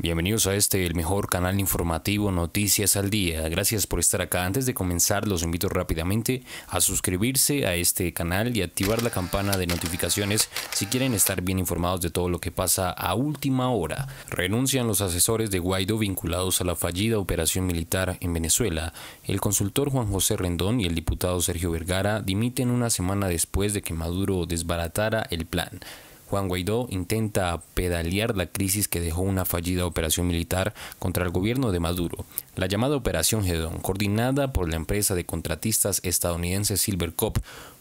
Bienvenidos a este, el mejor canal informativo Noticias al Día. Gracias por estar acá. Antes de comenzar, los invito rápidamente a suscribirse a este canal y activar la campana de notificaciones si quieren estar bien informados de todo lo que pasa a última hora. Renuncian los asesores de Guaidó vinculados a la fallida operación militar en Venezuela. El consultor Juan José Rendón y el diputado Sergio Vergara dimiten una semana después de que Maduro desbaratara el plan. Juan Guaidó intenta pedalear la crisis que dejó una fallida operación militar contra el gobierno de Maduro, la llamada Operación Gedón, coordinada por la empresa de contratistas estadounidense Silvercop,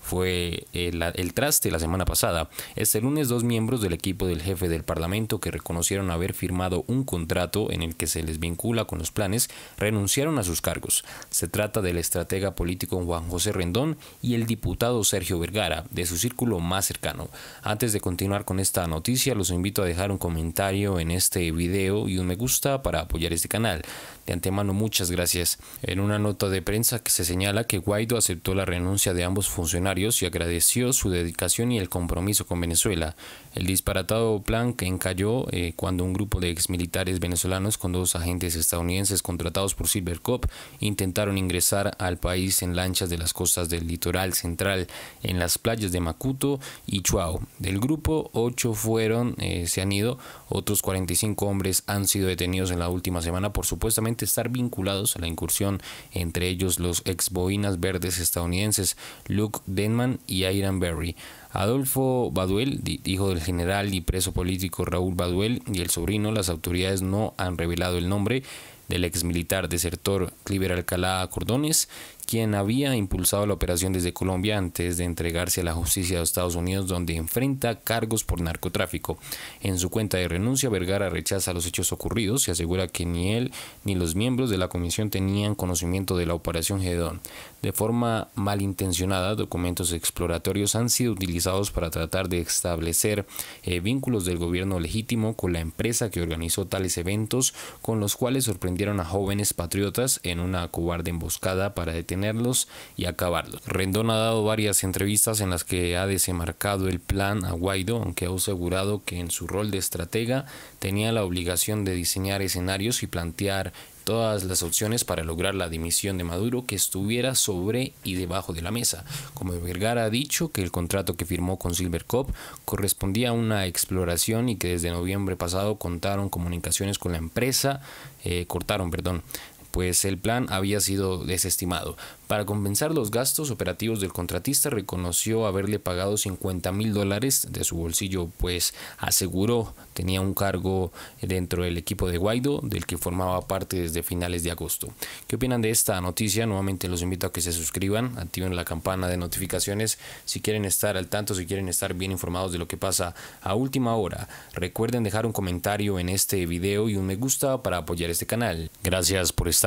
fue eh, el, traste la semana pasada. Este lunes dos miembros del equipo del jefe del Parlamento que reconocieron haber firmado un contrato en el que se les vincula con los planes renunciaron a sus cargos. Se trata del estratega político Juan José Rendón y el diputado Sergio Vergara, de su círculo más cercano. Antes de continuar con esta noticia, los invito a dejar un comentario en este video y un me gusta para apoyar este canal. De antemano muchas gracias. En una nota de prensa que se señala que Guaido aceptó la renuncia de ambos funcionarios y agradeció su dedicación y el compromiso con Venezuela. El disparatado plan que encalló eh, cuando un grupo de exmilitares venezolanos con dos agentes estadounidenses contratados por Cop intentaron ingresar al país en lanchas de las costas del litoral central en las playas de Macuto y Chuao. Del grupo, ocho fueron, eh, se han ido, otros 45 hombres han sido detenidos en la última semana por supuestamente estar vinculados a la incursión, entre ellos los exboinas verdes estadounidenses Luke de y Ironberry. Adolfo Baduel, hijo del general y preso político Raúl Baduel y el sobrino, las autoridades no han revelado el nombre, del ex militar desertor Cliver Alcalá Cordones, quien había impulsado la operación desde Colombia antes de entregarse a la justicia de Estados Unidos, donde enfrenta cargos por narcotráfico. En su cuenta de renuncia, Vergara rechaza los hechos ocurridos y asegura que ni él ni los miembros de la comisión tenían conocimiento de la operación Gedón. De forma malintencionada, documentos exploratorios han sido utilizados para tratar de establecer eh, vínculos del gobierno legítimo con la empresa que organizó tales eventos, con los cuales sorprendió a jóvenes patriotas en una cobarde emboscada para detenerlos y acabarlos. Rendón ha dado varias entrevistas en las que ha desemarcado el plan a Guaidó, aunque ha asegurado que en su rol de estratega tenía la obligación de diseñar escenarios y plantear todas las opciones para lograr la dimisión de Maduro que estuviera sobre y debajo de la mesa, como Vergara ha dicho que el contrato que firmó con Silvercop correspondía a una exploración y que desde noviembre pasado contaron comunicaciones con la empresa, eh, cortaron, perdón, pues el plan había sido desestimado. Para compensar los gastos operativos del contratista reconoció haberle pagado 50 mil dólares de su bolsillo, pues aseguró tenía un cargo dentro del equipo de Guaidó, del que formaba parte desde finales de agosto. ¿Qué opinan de esta noticia? Nuevamente los invito a que se suscriban, activen la campana de notificaciones si quieren estar al tanto, si quieren estar bien informados de lo que pasa a última hora. Recuerden dejar un comentario en este video y un me gusta para apoyar este canal. Gracias por estar